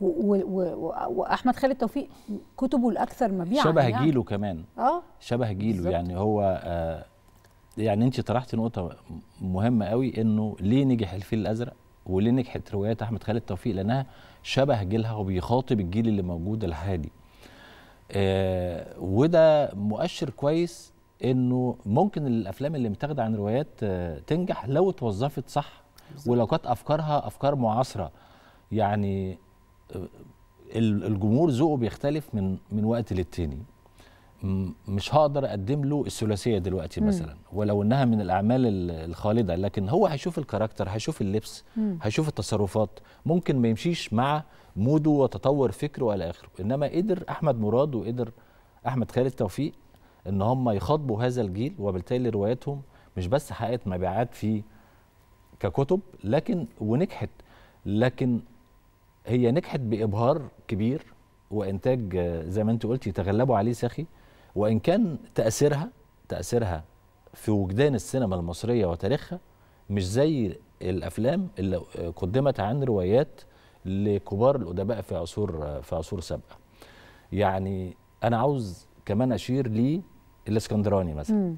واحمد خالد توفيق كتبه الاكثر مبيعا شبه يعني. جيله كمان اه شبه جيله بالزبط. يعني هو آه يعني انت طرحتي نقطه مهمه قوي انه ليه نجح الفيل الازرق وليه نجحت روايات احمد خالد توفيق لانها شبه جيلها وبيخاطب الجيل اللي موجود الحالي آه وده مؤشر كويس انه ممكن الافلام اللي متاخده عن روايات آه تنجح لو اتوظفت صح بالزبط. ولو كانت افكارها افكار معاصره يعني الجمهور ذوقه بيختلف من من وقت للتاني مش هقدر اقدم له الثلاثيه دلوقتي مم. مثلا ولو انها من الاعمال الخالده لكن هو هيشوف الكاركتر هيشوف اللبس هيشوف التصرفات ممكن ما يمشيش مع موده وتطور فكره والى اخره انما قدر احمد مراد وقدر احمد خالد توفيق ان هم يخاطبوا هذا الجيل وبالتالي رواياتهم مش بس حققت مبيعات في ككتب لكن ونجحت لكن هي نجحت بابهار كبير وانتاج آه، زي ما انت قلت يتغلبوا عليه سخي وان كان تاثيرها تاثيرها في وجدان السينما المصريه وتاريخها مش زي الافلام اللي آه، قدمت عن روايات لكبار الادباء في عصور آه، في عصور سابقه يعني انا عاوز كمان اشير لي الاسكندراني مثلا مم.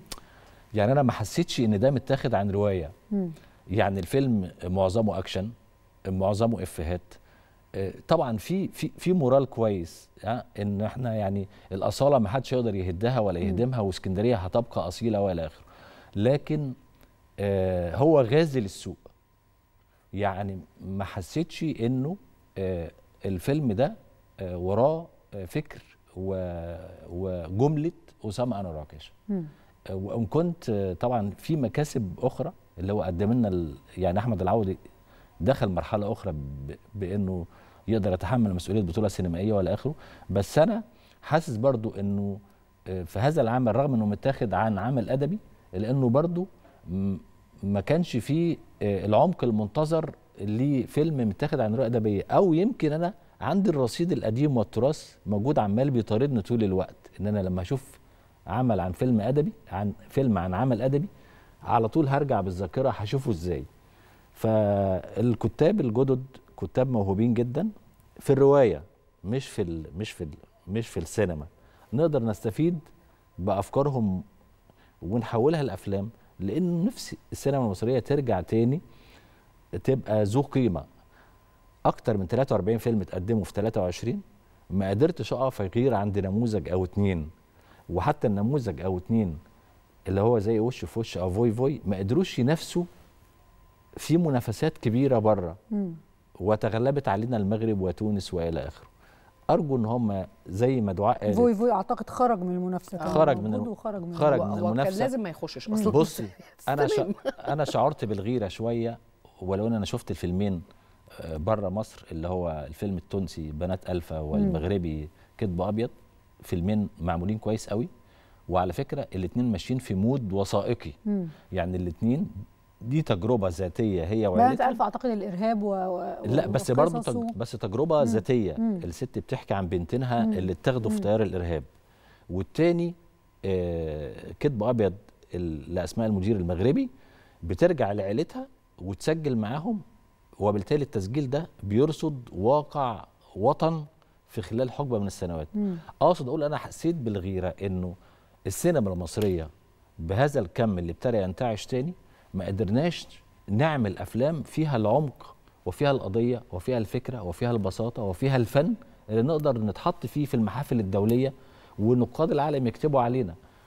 يعني انا ما حسيتش ان ده متاخد عن روايه مم. يعني الفيلم معظمه اكشن معظمه افيهات طبعا في في في مورال كويس ان احنا يعني الاصاله ما حدش يقدر يهدها ولا يهدمها واسكندريه هتبقى اصيله والى اخره لكن آه، هو غازل السوق يعني ما حسيتش انه آه، الفيلم ده آه، وراه فكر وجمله اسامه انور عكاشه وان كنت طبعا في مكاسب اخرى اللي هو قدم لنا يعني احمد العودي دخل مرحله اخرى بانه يقدر يتحمل مسؤوليه بطوله سينمائيه ولا اخره بس انا حاسس برضو انه آه، في هذا العمل رغم انه متاخد عن عمل ادبي لانه برضو ما كانش فيه آه، العمق المنتظر لفيلم متاخد عن رؤيه ادبيه او يمكن انا عندي الرصيد القديم والتراث موجود عمال بيطاردني طول الوقت ان انا لما اشوف عمل عن فيلم ادبي عن فيلم عن عمل ادبي على طول هرجع بالذاكره هشوفه ازاي فالكتاب الجدد كتاب موهوبين جدا في الروايه مش في ال مش في ال مش في السينما نقدر نستفيد بافكارهم ونحولها لافلام لان نفس السينما المصريه ترجع تاني تبقى ذو قيمه اكتر من 43 فيلم اتقدموا في 23 ما قدرتش اقف غير عند نموذج او اتنين وحتى النموذج او اتنين اللي هو زي وش في وش او فوي فوي ما قدروش ينافسوا في منافسات كبيره بره وتغلبت علينا المغرب وتونس والى اخره ارجو ان هم زي ما دعاء قالت فوي فوي اعتقد خرج من المنافسه آه. خرج من الم... خرج من, خرج من المنافسه كان لازم ما يخشش اصلا بصي انا ش... انا شعرت بالغيره شويه ولو ان انا شفت الفيلمين آه، بره مصر اللي هو الفيلم التونسي بنات الفا والمغربي كذب ابيض فيلمين معمولين كويس قوي وعلى فكره الاثنين ماشيين في مود وثائقي يعني الاثنين دي تجربه ذاتيه هي وعيلتها ألف اعتقد الارهاب و... و... لا بس برضه تج... بس تجربه مم. ذاتيه مم. الست بتحكي عن بنتينها مم. اللي اتاخدوا في تيار الارهاب والتاني آه كذب ابيض لاسماء المدير المغربي بترجع لعيلتها وتسجل معاهم وبالتالي التسجيل ده بيرصد واقع وطن في خلال حقبه من السنوات اقصد اقول انا حسيت بالغيره انه السينما المصريه بهذا الكم اللي ابتدى ينتعش تاني ما قدرناش نعمل افلام فيها العمق وفيها القضيه وفيها الفكره وفيها البساطه وفيها الفن اللي نقدر نتحط فيه في المحافل الدوليه ونقاد العالم يكتبوا علينا